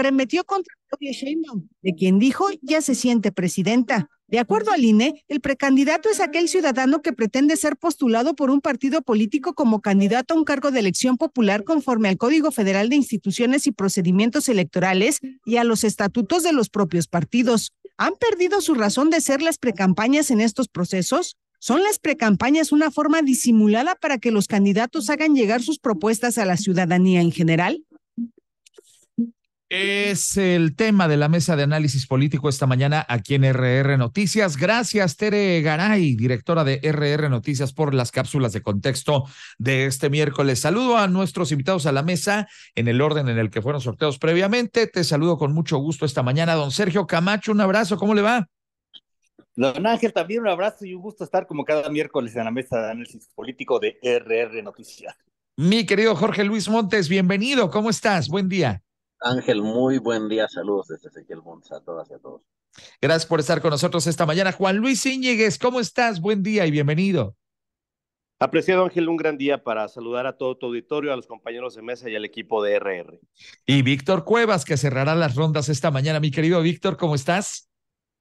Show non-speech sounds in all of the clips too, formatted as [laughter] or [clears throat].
arremetió contra Claudia Sheinbaum, de quien dijo ya se siente presidenta. De acuerdo al INE, el precandidato es aquel ciudadano que pretende ser postulado por un partido político como candidato a un cargo de elección popular conforme al Código Federal de Instituciones y Procedimientos Electorales y a los estatutos de los propios partidos. ¿Han perdido su razón de ser las precampañas en estos procesos? ¿Son las precampañas una forma disimulada para que los candidatos hagan llegar sus propuestas a la ciudadanía en general? Es el tema de la mesa de análisis político esta mañana aquí en RR Noticias. Gracias, Tere Garay, directora de RR Noticias, por las cápsulas de contexto de este miércoles. Saludo a nuestros invitados a la mesa en el orden en el que fueron sorteados previamente. Te saludo con mucho gusto esta mañana, don Sergio Camacho. Un abrazo, ¿cómo le va? Don Ángel, también un abrazo y un gusto estar como cada miércoles en la mesa de análisis político de RR Noticias. Mi querido Jorge Luis Montes, bienvenido. ¿Cómo estás? Buen día. Ángel, muy buen día. Saludos desde Ezequiel Monza a todas y a todos. Gracias por estar con nosotros esta mañana. Juan Luis Íñiguez, ¿cómo estás? Buen día y bienvenido. Apreciado Ángel, un gran día para saludar a todo tu auditorio, a los compañeros de mesa y al equipo de RR. Y Víctor Cuevas, que cerrará las rondas esta mañana. Mi querido Víctor, ¿cómo estás?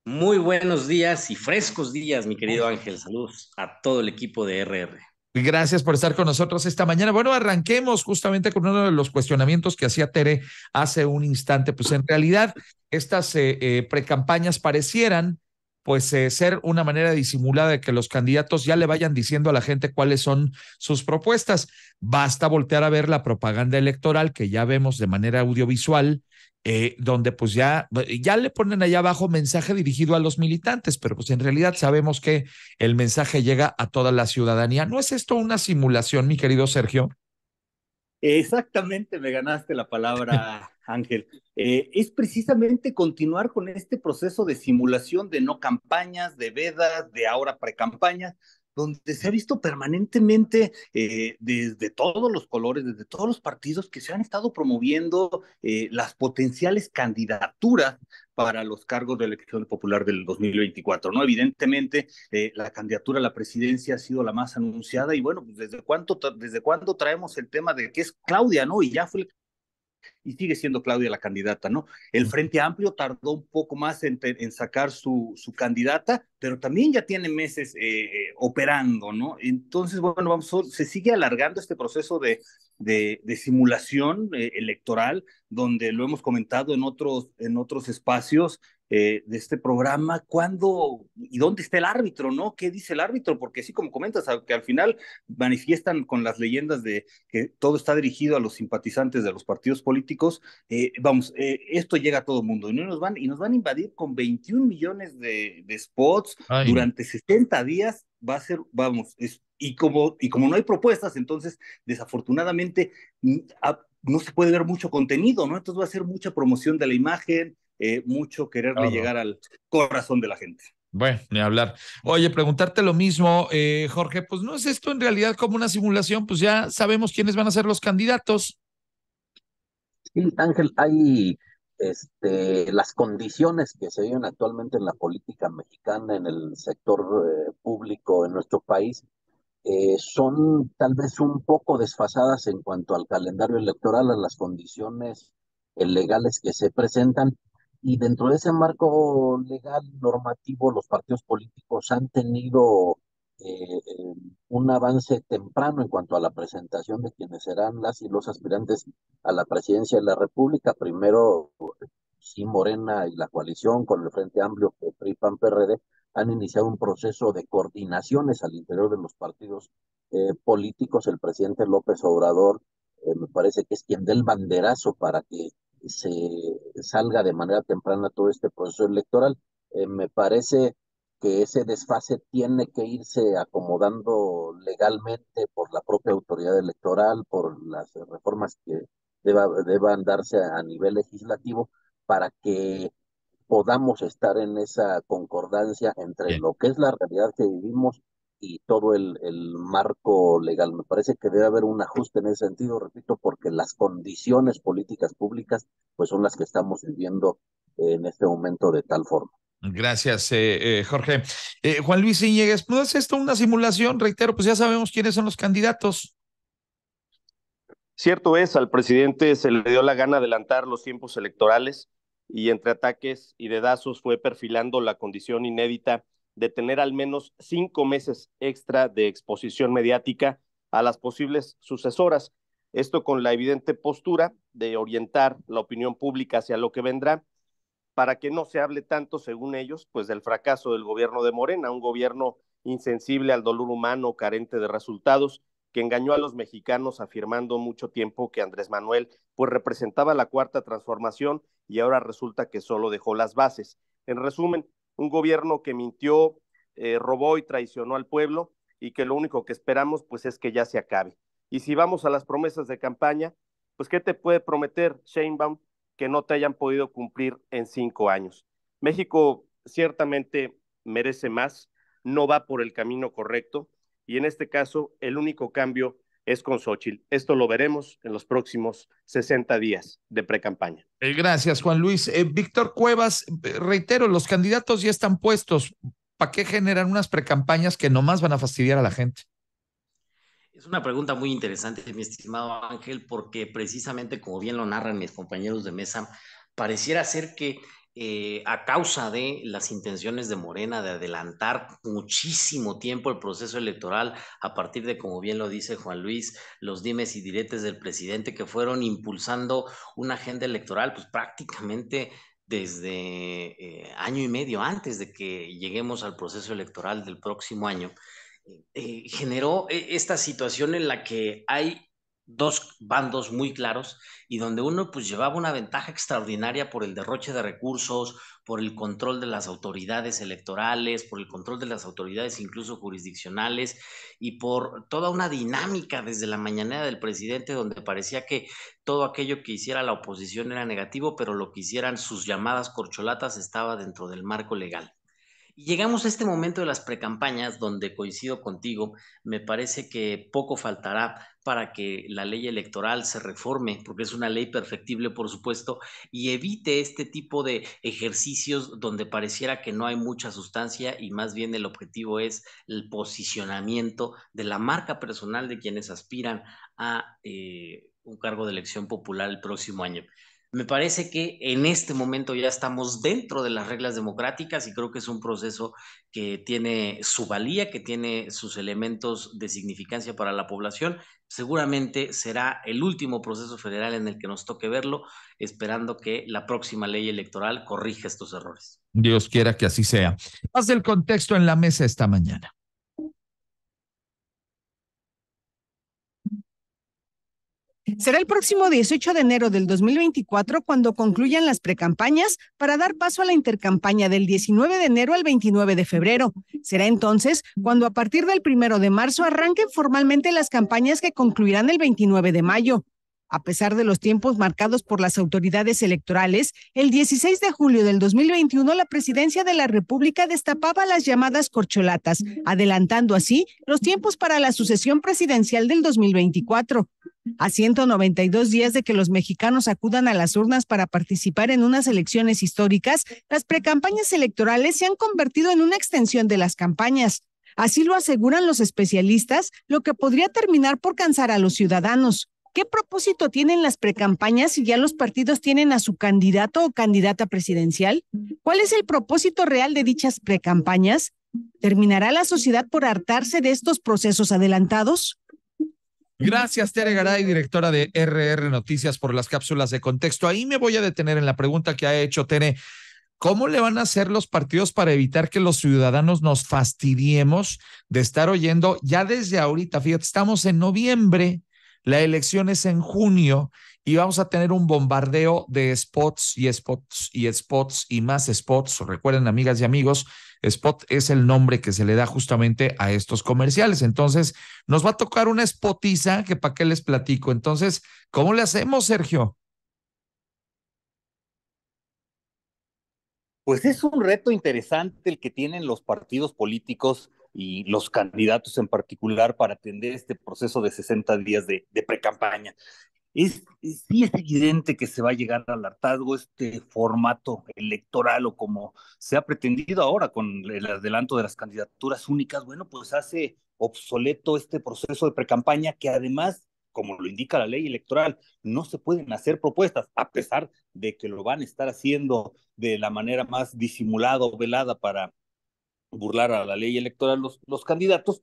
Muy buenos días y frescos días, mi querido Ángel. Saludos a todo el equipo de RR. Gracias por estar con nosotros esta mañana. Bueno, arranquemos justamente con uno de los cuestionamientos que hacía Tere hace un instante. Pues en realidad, estas eh, eh, precampañas parecieran pues eh, ser una manera disimulada de que los candidatos ya le vayan diciendo a la gente cuáles son sus propuestas. Basta voltear a ver la propaganda electoral que ya vemos de manera audiovisual, eh, donde pues ya, ya le ponen allá abajo mensaje dirigido a los militantes, pero pues en realidad sabemos que el mensaje llega a toda la ciudadanía. ¿No es esto una simulación, mi querido Sergio? Exactamente, me ganaste la palabra, [laughs] Ángel. Eh, es precisamente continuar con este proceso de simulación de no campañas, de vedas, de ahora precampañas, donde se ha visto permanentemente eh, desde todos los colores, desde todos los partidos que se han estado promoviendo eh, las potenciales candidaturas para los cargos de elección popular del 2024, ¿no? Evidentemente, la candidatura a la presidencia ha sido la más anunciada y bueno, pues, ¿desde, cuánto, ¿desde cuándo traemos el tema de que es Claudia, ¿no? Y ya fue el y sigue siendo Claudia la candidata, ¿no? El Frente Amplio tardó un poco más en, sacar su, su, candidata, pero también ya tiene meses eh, eh, operando, ¿no? Entonces, bueno, vamos, se sigue alargando este proceso de, simulación eh, electoral, donde lo hemos comentado en otros, en otros espacios, eh, de este programa, cuándo y dónde está el árbitro, ¿no? ¿Qué dice el árbitro? Porque sí, como comentas, que al final manifiestan con las leyendas de que todo está dirigido a los simpatizantes de los partidos políticos, eh, vamos, eh, esto llega a todo mundo y nos van, y nos van a invadir con 21 millones de, de spots durante 70 días, va a ser, vamos, y, como, y como no hay propuestas, entonces desafortunadamente... Mm, no se puede ver mucho contenido, ¿no? Entonces va a ser mucha promoción de la imagen, eh, mucho quererle llegar al corazón de la gente. Bueno, ni hablar. Oye, preguntarte lo mismo, eh, Jorge, pues no es esto en realidad como una simulación, pues ya sabemos quiénes van a ser los candidatos. Sí, Ángel, hay este, las condiciones que se viven actualmente en la política mexicana, en el sector eh, público en nuestro país, son tal vez un poco desfasadas en cuanto al calendario electoral, a las condiciones legales que se presentan y dentro de ese marco legal normativo, los partidos políticos han tenido eh, eh, un avance temprano en cuanto a la presentación de quienes serán las y los aspirantes a la presidencia de la República. Primero, sí, Morena y la coalición con el Frente Amplio, PRI, PAN, PRD, han iniciado un proceso de coordinaciones al interior de los partidos eh, políticos. El presidente López Obrador me parece que es quien dé el banderazo para que se salga de manera temprana todo este proceso electoral. Eh, me parece que ese desfase tiene que irse acomodando legalmente por la propia autoridad electoral, por las reformas que deban darse a nivel legislativo para que podamos estar en esa concordancia entre lo que es la realidad que vivimos y todo el, el, marco legal. Me parece que debe haber un ajuste en ese sentido, repito, porque las condiciones políticas públicas pues son las que estamos viviendo en este momento de tal forma. Gracias, eh, eh, Jorge. Eh, Juan Luis Iñiguez, ¿no es esto una simulación? Reitero, pues ya sabemos quiénes son los candidatos. Cierto es, al presidente se le dio la gana adelantar los tiempos electorales y entre ataques y dedazos fue perfilando la condición inédita de tener al menos cinco meses extra de exposición mediática a las posibles sucesoras. Esto con la evidente postura de orientar la opinión pública hacia lo que vendrá, para que no se hable tanto, según ellos, pues del fracaso del gobierno de Morena, un gobierno insensible al dolor humano, carente de resultados, que engañó a los mexicanos afirmando mucho tiempo que Andrés Manuel pues representaba la cuarta transformación y ahora resulta que solo dejó las bases. En resumen, un gobierno que mintió, eh, robó y traicionó al pueblo y que lo único que esperamos pues es que ya se acabe. Y si vamos a las promesas de campaña, pues ¿qué te puede prometer Sheinbaum que no te hayan podido cumplir en cinco años? México ciertamente merece más, no va por el camino correcto y en este caso el único cambio es con Xochitl. Esto lo veremos en los próximos 60 días de pre-campaña. Eh, gracias, Juan Luis. Eh, Víctor Cuevas, eh, reitero, los candidatos ya están puestos. ¿Para qué generan unas precampañas que nomás van a fastidiar a la gente? Es una pregunta muy interesante, mi estimado Ángel, porque precisamente como bien lo narran mis compañeros de mesa, pareciera ser que eh, a causa de las intenciones de Morena de adelantar muchísimo tiempo el proceso electoral a partir de, como bien lo dice Juan Luis, los dimes y diretes del presidente que fueron impulsando una agenda electoral, pues prácticamente desde eh, año y medio antes de que lleguemos al proceso electoral del próximo año, eh, generó esta situación en la que hay dos bandos muy claros y donde uno pues llevaba una ventaja extraordinaria por el derroche de recursos, por el control de las autoridades electorales, por el control de las autoridades incluso jurisdiccionales y por toda una dinámica desde la mañanera del presidente donde parecía que todo aquello que hiciera la oposición era negativo, pero lo que hicieran sus llamadas corcholatas estaba dentro del marco legal. llegamos a este momento de las precampañas donde coincido contigo, me parece que poco faltará para que la ley electoral se reforme, porque es una ley perfectible, por supuesto, y evite este tipo de ejercicios donde pareciera que no hay mucha sustancia y más bien el objetivo es el posicionamiento de la marca personal de quienes aspiran a eh, un cargo de elección popular el próximo año. Me parece que en este momento ya estamos dentro de las reglas democráticas y creo que es un proceso que tiene su valía, que tiene sus elementos de significancia para la población. Seguramente será el último proceso federal en el que nos toque verlo, esperando que la próxima ley electoral corrija estos errores. Dios quiera que así sea. Haz el contexto en la mesa esta mañana. Será el próximo 18 de enero del 2024 cuando concluyan las precampañas para dar paso a la intercampaña del 19 de enero al 29 de febrero. Será entonces cuando a partir del 1 de marzo arranquen formalmente las campañas que concluirán el 29 de mayo. A pesar de los tiempos marcados por las autoridades electorales, el 16 de julio del 2021 la presidencia de la República destapaba las llamadas corcholatas, adelantando así los tiempos para la sucesión presidencial del 2024 a 192 días de que los mexicanos acudan a las urnas para participar en unas elecciones históricas, las precampañas electorales se han convertido en una extensión de las campañas. Así lo aseguran los especialistas, lo que podría terminar por cansar a los ciudadanos. ¿Qué propósito tienen las precampañas si ya los partidos tienen a su candidato o candidata presidencial? ¿Cuál es el propósito real de dichas precampañas? ¿Terminará la sociedad por hartarse de estos procesos adelantados? Gracias, Tere Garay, directora de RR Noticias, por las cápsulas de contexto. Ahí me voy a detener en la pregunta que ha hecho Tere. ¿Cómo le van a hacer los partidos para evitar que los ciudadanos nos fastidiemos de estar oyendo ya desde ahorita? Fíjate, estamos en noviembre, la elección es en junio y vamos a tener un bombardeo de spots y spots y spots y más spots. Recuerden, amigas y amigos, spot es el nombre que se le da justamente a estos comerciales. Entonces, nos va a tocar una spotiza que para qué les platico. Entonces, ¿cómo le hacemos, Sergio? Pues es un reto interesante el que tienen los partidos políticos y los candidatos en particular para atender este proceso de 60 días de, de campaña es, sí es evidente que se va a llegar al hartazgo este formato electoral o como se ha pretendido ahora con el adelanto de las candidaturas únicas, bueno, pues hace obsoleto este proceso de precampaña que además, como lo indica la ley electoral, no se pueden hacer propuestas, a pesar de que lo van a estar haciendo de la manera más disimulada o velada para burlar a la ley electoral los, los candidatos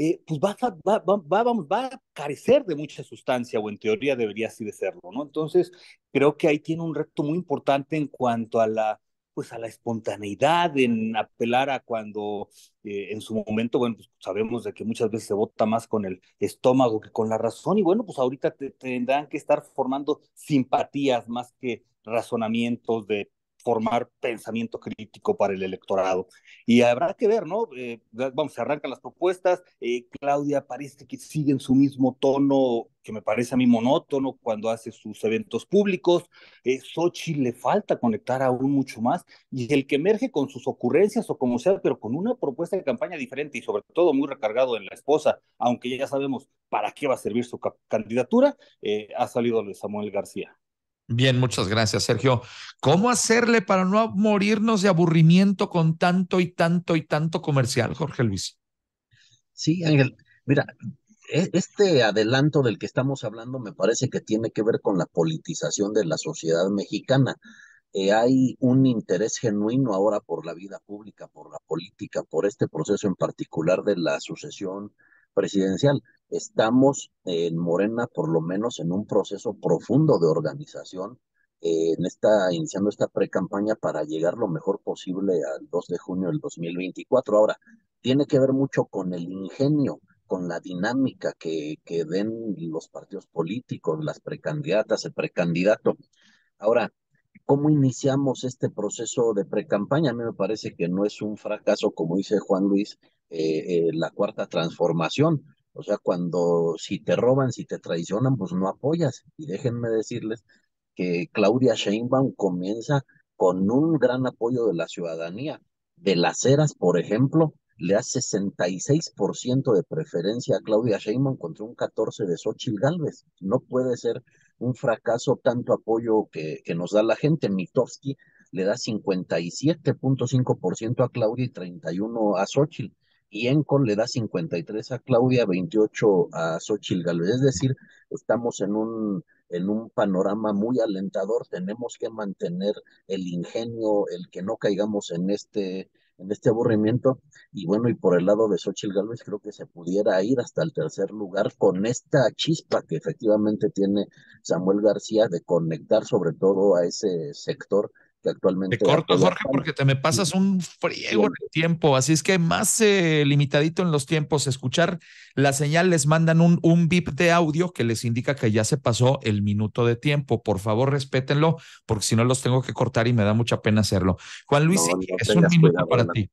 eh, pues va a, va, carecer de mucha sustancia, o en teoría debería así de serlo, ¿no? Entonces, creo que ahí tiene un reto muy importante en cuanto a la pues a la espontaneidad, en apelar a cuando eh, en su momento, bueno, pues sabemos de que muchas veces se vota más con el estómago que con la razón, y bueno, pues ahorita tendrán que estar formando simpatías más que razonamientos de formar pensamiento crítico para el electorado. Y habrá que ver, ¿no? Eh, vamos, se arrancan las propuestas. Eh, Claudia parece que sigue en su mismo tono, que me parece a mí monótono, cuando hace sus eventos públicos. Eh, Sochi le falta conectar aún mucho más. Y el que emerge con sus ocurrencias o como sea, pero con una propuesta de campaña diferente y sobre todo muy recargado en la esposa, aunque ya sabemos para qué va a servir su candidatura, eh, ha salido Samuel García. Bien, muchas gracias, Sergio. ¿Cómo hacerle para no morirnos de aburrimiento con tanto y tanto y tanto comercial, Jorge Luis? Sí, Ángel, mira, e, este adelanto del que estamos hablando me parece que tiene que ver con la politización de la sociedad mexicana. Eh, hay un interés genuino ahora por la vida pública, por la política, por este proceso en particular de la sucesión presidencial. Estamos en Morena, por lo menos, en un proceso profundo de organización, eh, en esta, iniciando esta pre-campaña para llegar lo mejor posible al 2 de junio del 2024. Ahora, tiene que ver mucho con el ingenio, con la dinámica que, que den los partidos políticos, las precandidatas, el precandidato. Ahora, ¿cómo iniciamos este proceso de precampaña? A mí me parece que no es un fracaso, como dice Juan Luis, eh, eh, la cuarta transformación. O sea, cuando si te roban, si te traicionan, pues no apoyas. Y déjenme decirles que Claudia Sheinbaum comienza con un gran apoyo de la ciudadanía. De las eras, por ejemplo, le da 66% de preferencia a Claudia Sheinbaum contra un 14% de Xochitl Galvez. No puede ser un fracaso tanto apoyo que, que nos da la gente. Mitofsky le da 57.5% a Claudia y 31% a Xochitl y Encon le da 53 a Claudia, 28 a Xochitl Galvez. Es decir, estamos en un, en un panorama muy alentador. Tenemos que mantener el ingenio, el que no caigamos en este, en este aburrimiento. Y bueno, y por el lado de Xochitl Galvez, creo que se pudiera ir hasta el tercer lugar con esta chispa que efectivamente tiene Samuel García de conectar sobre todo a ese sector actualmente... Te corto, Jorge, porque te me pasas un friego en el tiempo, así es que más eh, limitadito en los tiempos, escuchar la señal, les mandan un, un bip de audio que les indica que ya se pasó el minuto de tiempo. Por favor, respétenlo, porque si no los tengo que cortar y me da mucha pena hacerlo. Juan Luis, es un minuto para ti.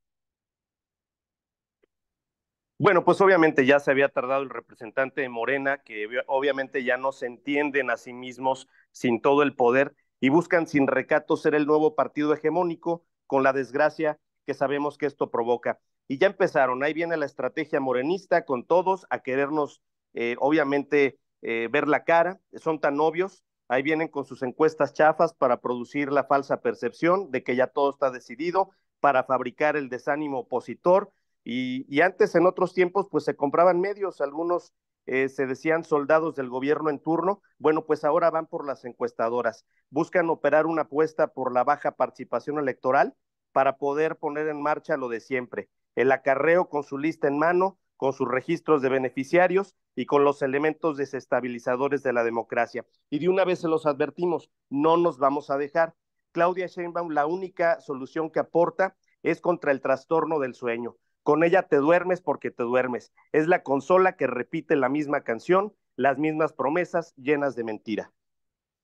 Bueno, pues obviamente ya se había tardado el representante de Morena, que obviamente ya no se entienden a sí mismos sin todo el poder y buscan sin recato ser el nuevo partido hegemónico con la desgracia que sabemos que esto provoca. Y ya empezaron, ahí viene la estrategia morenista con todos a querernos, eh, obviamente, eh, ver la cara, son tan obvios, ahí vienen con sus encuestas chafas para producir la falsa percepción de que ya todo está decidido, para fabricar el desánimo opositor. Y, y antes, en otros tiempos, pues se compraban medios, algunos eh, se decían soldados del gobierno en turno, bueno, pues ahora van por las encuestadoras. Buscan operar una apuesta por la baja participación electoral para poder poner en marcha lo de siempre, el acarreo con su lista en mano, con sus registros de beneficiarios y con los elementos desestabilizadores de la democracia. Y de una vez se los advertimos, no nos vamos a dejar. Claudia Sheinbaum, la única solución que aporta es contra el trastorno del sueño. Con ella te duermes porque te duermes. Es la consola que repite la misma canción, las mismas promesas llenas de mentira.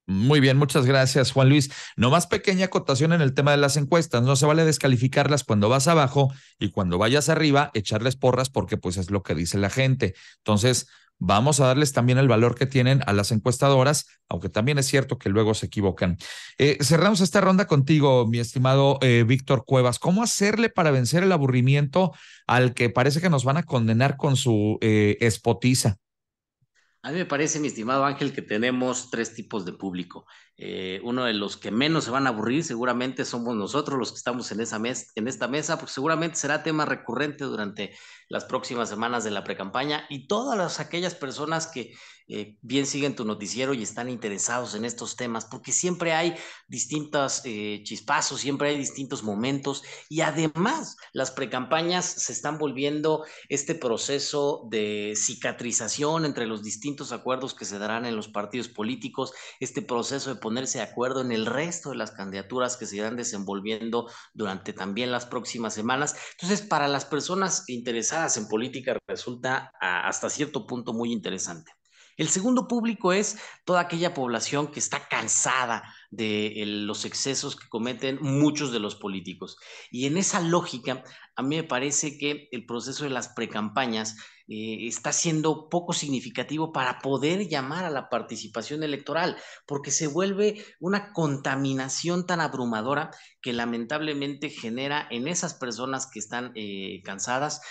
Muy bien, muchas gracias, Juan Luis. No más pequeña acotación en el tema de las encuestas. No se vale descalificarlas cuando vas abajo y cuando vayas arriba, echarles porras porque pues es lo que dice la gente. Entonces, Vamos a darles también el valor que tienen a las encuestadoras, aunque también es cierto que luego se equivocan. Eh, cerramos esta ronda contigo, mi estimado eh, Víctor Cuevas. ¿Cómo hacerle para vencer el aburrimiento al que parece que nos van a condenar con su eh, espotiza? A mí me parece, mi estimado Ángel, que tenemos tres tipos de público. Eh, uno de los que menos se van a aburrir seguramente somos nosotros los que estamos en, esa en esta mesa, porque seguramente será tema recurrente durante las próximas semanas de la precampaña y todas las, aquellas personas que eh, bien siguen tu noticiero y están interesados en estos temas, porque siempre hay distintos eh, chispazos, siempre hay distintos momentos y además las precampañas se están volviendo este proceso de cicatrización entre los distintos acuerdos que se darán en los partidos políticos, este proceso de ponerse de acuerdo en el resto de las candidaturas que se irán desenvolviendo durante también las próximas semanas. Entonces, para las personas interesadas en política resulta ah, hasta cierto punto muy interesante. El segundo público es toda aquella población que está cansada de eh, los excesos que cometen muchos de los políticos. Y en esa lógica, a mí me parece que el proceso de las precampañas eh, está siendo poco significativo para poder llamar a la participación electoral, porque se vuelve una contaminación tan abrumadora que lamentablemente genera en esas personas que están eh, cansadas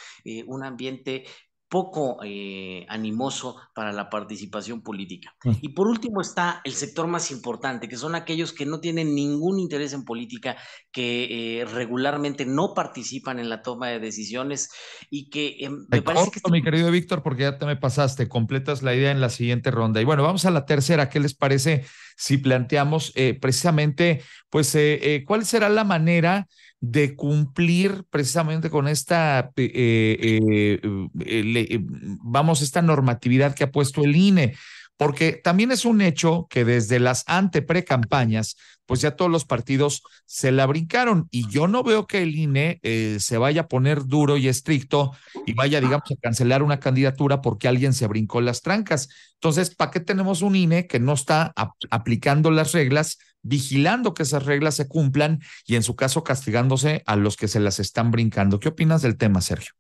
un ambiente poco eh, animoso para la participación política. Mm. Y por último está el sector más importante, que son aquellos que no tienen ningún interés en política, que eh, regularmente no participan en la toma de decisiones y que eh, me parece que... Este mi querido Víctor, porque ya te me pasaste, completas la idea en la siguiente ronda. Y bueno, vamos a la tercera, ¿qué les parece si planteamos precisamente, pues, cuál será la manera de cumplir precisamente con esta, eh, eh, eh, vamos, esta normatividad que ha puesto el INE porque también es un hecho que desde las ante anteprecampañas, pues ya todos los partidos se la brincaron y yo no veo que el INE se vaya a poner duro y estricto y vaya, digamos, a cancelar una candidatura porque alguien se brincó las trancas. Entonces, ¿para qué tenemos un INE que no está aplicando las reglas vigilando que esas reglas se cumplan y en su caso castigándose a los que se las están brincando. ¿Qué opinas del tema, Sergio?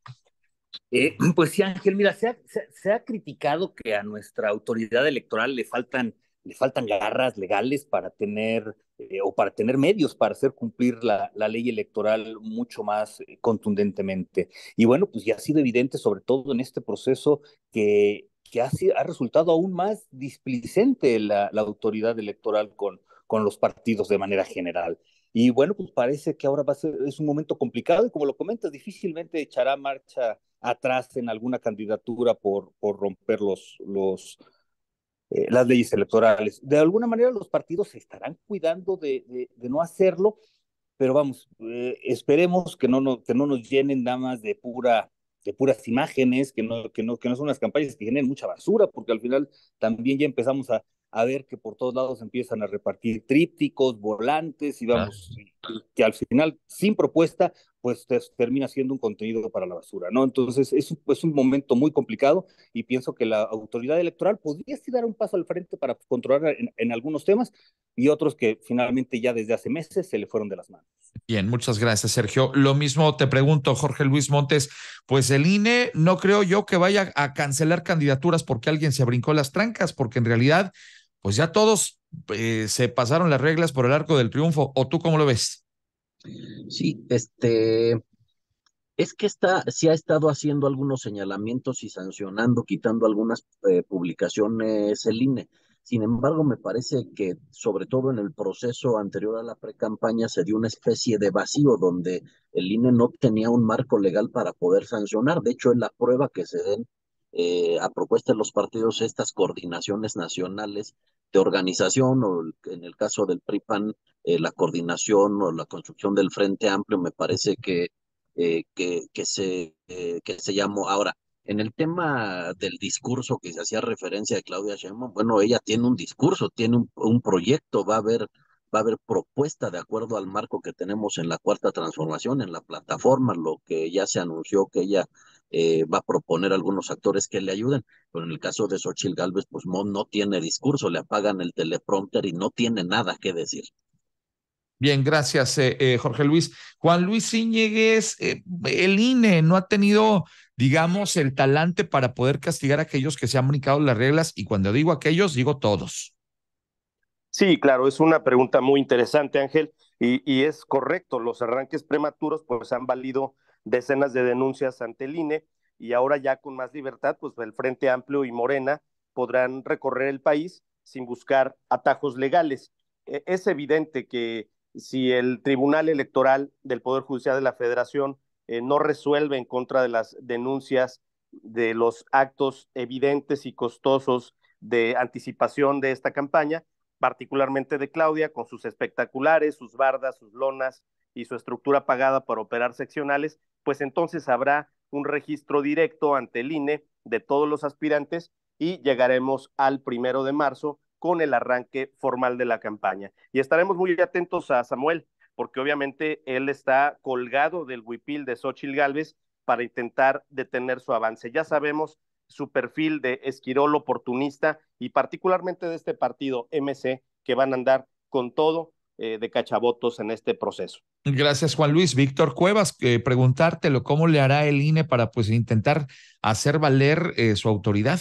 Eh, [clears throat] pues sí, Ángel, mira, se ha, criticado que a nuestra autoridad electoral le faltan, le faltan garras legales para tener eh, o para tener medios para hacer cumplir la, ley electoral mucho más eh, contundentemente. Y bueno, pues ya ha sido evidente, sobre todo en este proceso, que, que ha, ha resultado aún más displicente la, la autoridad electoral con, con los partidos de manera general. Y bueno, pues parece que ahora va a ser, es un momento complicado y como lo comentas, difícilmente echará marcha atrás en alguna candidatura por, por romper los, los, eh, las leyes electorales. De alguna manera los partidos se estarán cuidando de, de, no hacerlo, pero vamos, eh, esperemos que no, no, que no nos llenen nada más de pura de puras imágenes, que no, que, no, que no son unas campañas que generen mucha basura, porque al final también ya empezamos a, a ver que por todos lados empiezan a repartir trípticos, volantes y vamos, que al final, sin propuesta, pues termina siendo un contenido para la basura, ¿no? Entonces es un, un momento muy complicado y pienso que la autoridad electoral podría sí dar un paso al frente para controlar en, algunos temas y otros que finalmente ya desde hace meses se le fueron de las manos. Bien, muchas gracias, Sergio. Lo mismo te pregunto, Jorge Luis Montes, pues el INE no creo yo que vaya a cancelar candidaturas porque alguien se brincó las trancas, porque en realidad pues ya todos eh, se pasaron las reglas por el arco del triunfo. ¿O tú cómo lo ves? Sí, este, es que está, sí ha estado haciendo algunos señalamientos y sancionando, quitando algunas eh, publicaciones el INE. Sin embargo, me parece que, sobre todo en el proceso anterior a la pre campaña se dio una especie de vacío donde el INE no tenía un marco legal para poder sancionar. De hecho, en la prueba que se den eh, a propuesta de los partidos estas coordinaciones nacionales de organización, o en el caso del PRIPAN, eh, la coordinación o la construcción del Frente Amplio, me parece que, eh, que, que, se, que se llamó. Ahora, en el tema del discurso que se hacía referencia de Claudia Sheinbaum, bueno, ella tiene un discurso, tiene un, un proyecto, va a haber va a haber propuesta de acuerdo al marco que tenemos en la cuarta transformación, en la plataforma, lo que ya se anunció que ella eh, va a proponer algunos actores que le ayuden. Pero en el caso de Xochitl Galvez, pues no, tiene discurso, le apagan el teleprompter y no tiene nada que decir. Bien, gracias, eh, eh, Jorge Luis. Juan Luis Iñiguez, el INE no ha tenido, digamos, el talante para poder castigar a aquellos que se han brincado las reglas, y cuando digo aquellos, digo todos. Sí, claro, es una pregunta muy interesante, Ángel, y, es correcto, los arranques prematuros pues han valido decenas de denuncias ante el INE y ahora ya con más libertad, pues el Frente Amplio y Morena podrán recorrer el país sin buscar atajos legales. E, es evidente que si el Tribunal Electoral del Poder Judicial de la Federación eh, no resuelve en contra de las denuncias de los actos evidentes y costosos de anticipación de esta campaña, particularmente de Claudia, con sus espectaculares, sus bardas, sus lonas y su estructura pagada para operar seccionales, pues entonces habrá un registro directo ante el INE de todos los aspirantes y llegaremos al primero de marzo con el arranque formal de la campaña. Y estaremos muy atentos a Samuel, porque obviamente él está colgado del huipil de Xochil Galvez para intentar detener su avance. Ya sabemos su perfil de esquirol oportunista y particularmente de este partido MC que van a andar con todo eh, de cachabotos en este proceso. Gracias, Juan Luis. Víctor Cuevas, eh, preguntártelo, ¿cómo le hará el INE para pues intentar hacer valer eh, su autoridad?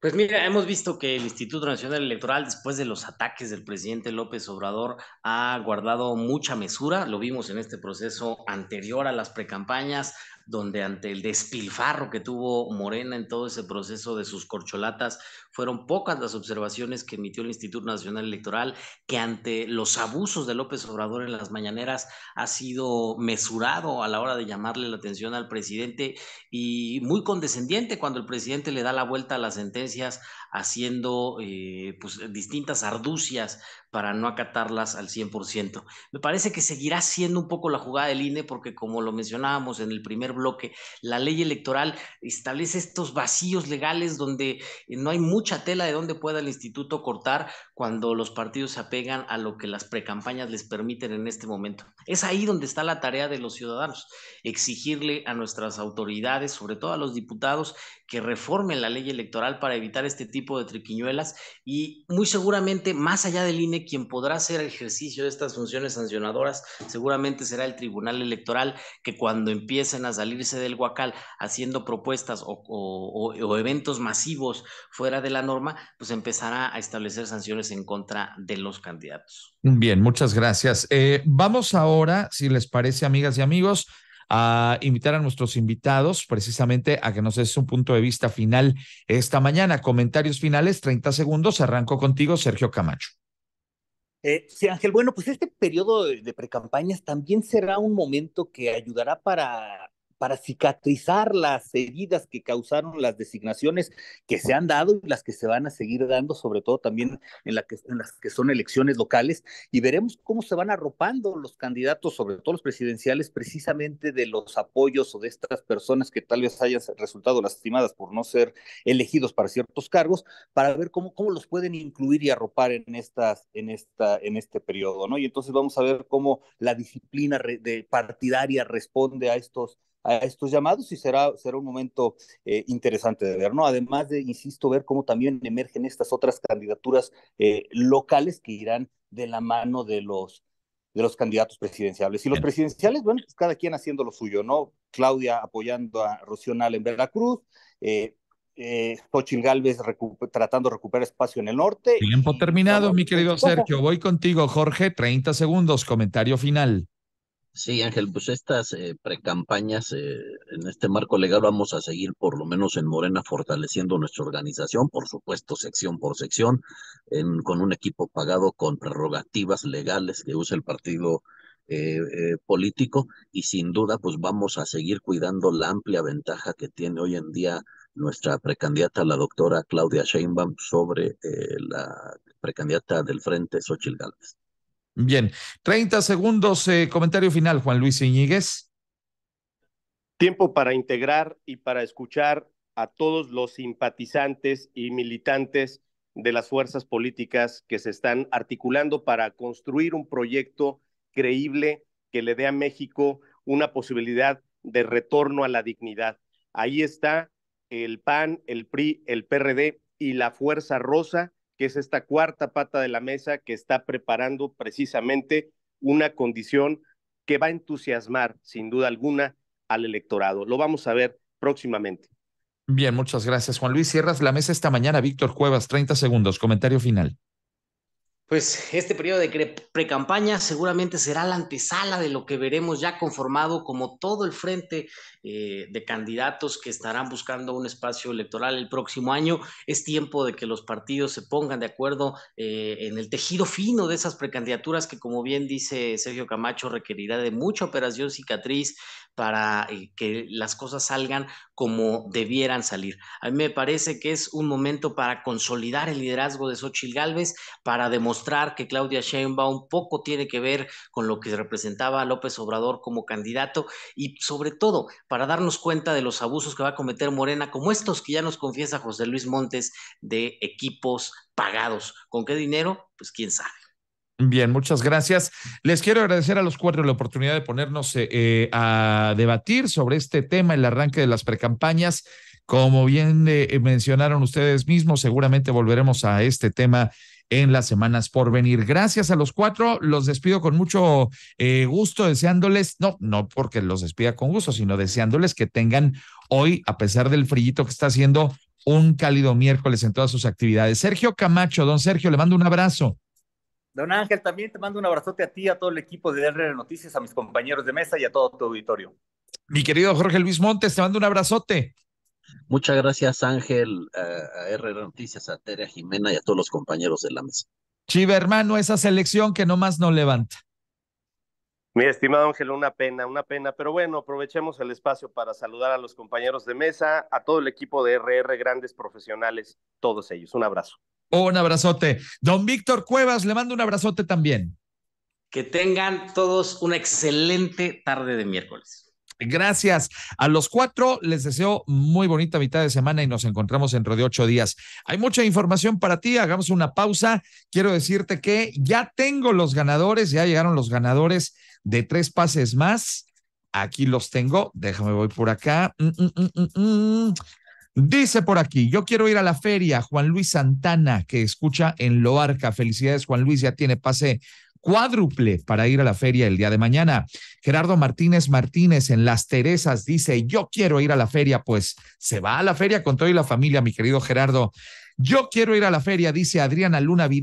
Pues mira, hemos visto que el Instituto Nacional Electoral, después de los ataques del presidente López Obrador, ha guardado mucha mesura. Lo vimos en este proceso anterior a las precampañas, donde ante el despilfarro que tuvo Morena en todo ese proceso de sus corcholatas, fueron pocas las observaciones que emitió el Instituto Nacional Electoral, que ante los abusos de López Obrador en las mañaneras ha sido mesurado a la hora de llamarle la atención al presidente y muy condescendiente cuando el presidente le da la vuelta a las sentencias haciendo eh, pues, distintas arducias para no acatarlas al 100%. Me parece que seguirá siendo un poco la jugada del INE porque como lo mencionábamos en el primer bloque. La ley electoral establece estos vacíos legales donde no hay mucha tela de donde pueda el instituto cortar cuando los partidos se apegan a lo que las precampañas les permiten en este momento. Es ahí donde está la tarea de los ciudadanos, exigirle a nuestras autoridades, sobre todo a los diputados, que reformen la ley electoral para evitar este tipo de triquiñuelas y muy seguramente, más allá del INE, quien podrá hacer ejercicio de estas funciones sancionadoras seguramente será el Tribunal Electoral, que cuando empiecen a salirse del huacal haciendo propuestas o eventos masivos fuera de la norma, pues empezará a establecer sanciones en contra de los candidatos. Bien, muchas gracias. Eh, vamos ahora, si les parece, amigas y amigos, a invitar a nuestros invitados precisamente a que nos des un punto de vista final esta mañana. Comentarios finales, 30 segundos. Arranco contigo, Sergio Camacho. Eh, sí, Ángel, bueno, pues este periodo de, de precampañas también será un momento que ayudará para para cicatrizar las heridas que causaron las designaciones que se han dado y las que se van a seguir dando, sobre todo también en, la que, en las que son elecciones locales, y veremos cómo se van arropando los candidatos, sobre todo los presidenciales, precisamente de los apoyos o de estas personas que tal vez hayan resultado lastimadas por no ser elegidos para ciertos cargos, para ver cómo, cómo los pueden incluir y arropar en estas, en esta, en este periodo, ¿no? Y entonces vamos a ver cómo la disciplina partidaria responde a estos a estos llamados y será, será un momento eh, interesante de ver, ¿no? Además de, insisto, ver cómo también emergen estas otras candidaturas eh, locales que irán de la mano de los, de los candidatos presidenciales. Y los presidenciales, bueno, pues cada quien haciendo lo suyo, ¿no? Claudia apoyando a Rocío en Veracruz, eh, eh Galvez tratando de recuperar espacio en el norte. Tiempo terminado, mi querido Sergio. Voy contigo, Jorge. 30 segundos, comentario final. Sí, Ángel, pues estas eh, precampañas eh, en este marco legal vamos a seguir por lo menos en Morena fortaleciendo nuestra organización, por supuesto sección por sección, en, con un equipo pagado con prerrogativas legales que usa el partido eh, político y sin duda pues vamos a seguir cuidando la amplia ventaja que tiene hoy en día nuestra precandidata, la doctora Claudia Sheinbaum, sobre la precandidata del Frente, Xochil Gálvez. Bien, 30 segundos, eh, comentario final, Juan Luis Iñiguez. Tiempo para integrar y para escuchar a todos los simpatizantes y militantes de las fuerzas políticas que se están articulando para construir un proyecto creíble que le dé a México una posibilidad de retorno a la dignidad. Ahí está el PAN, el PRI, el PRD y la Fuerza Rosa que es esta cuarta pata de la mesa que está preparando precisamente una condición que va a entusiasmar, sin duda alguna, al electorado. Lo vamos a ver próximamente. Bien, muchas gracias, Juan Luis. Cierras la mesa esta mañana, Víctor Cuevas, 30 segundos, comentario final pues este periodo de pre-campaña seguramente será la antesala de lo que veremos ya conformado como todo el frente eh, de candidatos que estarán buscando un espacio electoral el próximo año. Es tiempo de que los partidos se pongan de acuerdo eh, en el tejido fino de esas precandidaturas que, como bien dice Sergio Camacho, requerirá de mucha operación cicatriz, para eh, que las cosas salgan como debieran salir. A mí me parece que es un momento para consolidar el liderazgo de Xochitl Gálvez, para demostrar que Claudia Sheinbaum poco tiene que ver con lo que representaba a López Obrador como candidato y sobre todo para darnos cuenta de los abusos que va a cometer Morena, como estos que ya nos confiesa José Luis Montes de equipos pagados. ¿Con qué dinero? Pues quién sabe. Bien, muchas gracias. Les quiero agradecer a los cuatro la oportunidad de ponernos eh, eh, a debatir sobre este tema, el arranque de las precampañas. Como bien eh, mencionaron ustedes mismos, seguramente volveremos a este tema en las semanas por venir. Gracias a los cuatro, los despido con mucho gusto, deseándoles, no, no porque los despida con gusto, sino deseándoles que tengan hoy, a pesar del frillito que está haciendo, un cálido miércoles en todas sus actividades. Sergio Camacho, don Sergio, le mando un abrazo. Don Ángel, también te mando un abrazote a ti, a todo el equipo de RR Noticias, a mis compañeros de mesa y a todo tu auditorio. Mi querido Jorge Luis Montes, te mando un abrazote. Muchas gracias, Ángel, a RR Noticias, a Terea Jimena y a todos los compañeros de la mesa. Chiva, hermano, esa selección que nomás no levanta. Mi estimado Ángel, una pena, una pena, pero bueno, aprovechemos el espacio para saludar a los compañeros de mesa, a todo el equipo de RR, grandes profesionales, todos ellos. Un abrazo. Un abrazote. Don Víctor Cuevas, le mando un abrazote también. Que tengan todos una excelente tarde de miércoles. Gracias a los cuatro. Les deseo muy bonita mitad de semana y nos encontramos dentro de ocho días. Hay mucha información para ti. Hagamos una pausa. Quiero decirte que ya tengo los ganadores, ya llegaron los ganadores de tres pases más. Aquí los tengo. Déjame, voy por acá. Mm, mm, mm, Dice por aquí, yo quiero ir a la feria, Juan Luis Santana, que escucha en Loarca. Felicidades, Juan Luis, ya tiene pase cuádruple para ir a la feria el día de mañana. Gerardo Martínez Martínez en Las Teresas dice, yo quiero ir a la feria, pues se va a la feria con toda la familia, mi querido Gerardo. Yo quiero ir a la feria, dice Adriana Luna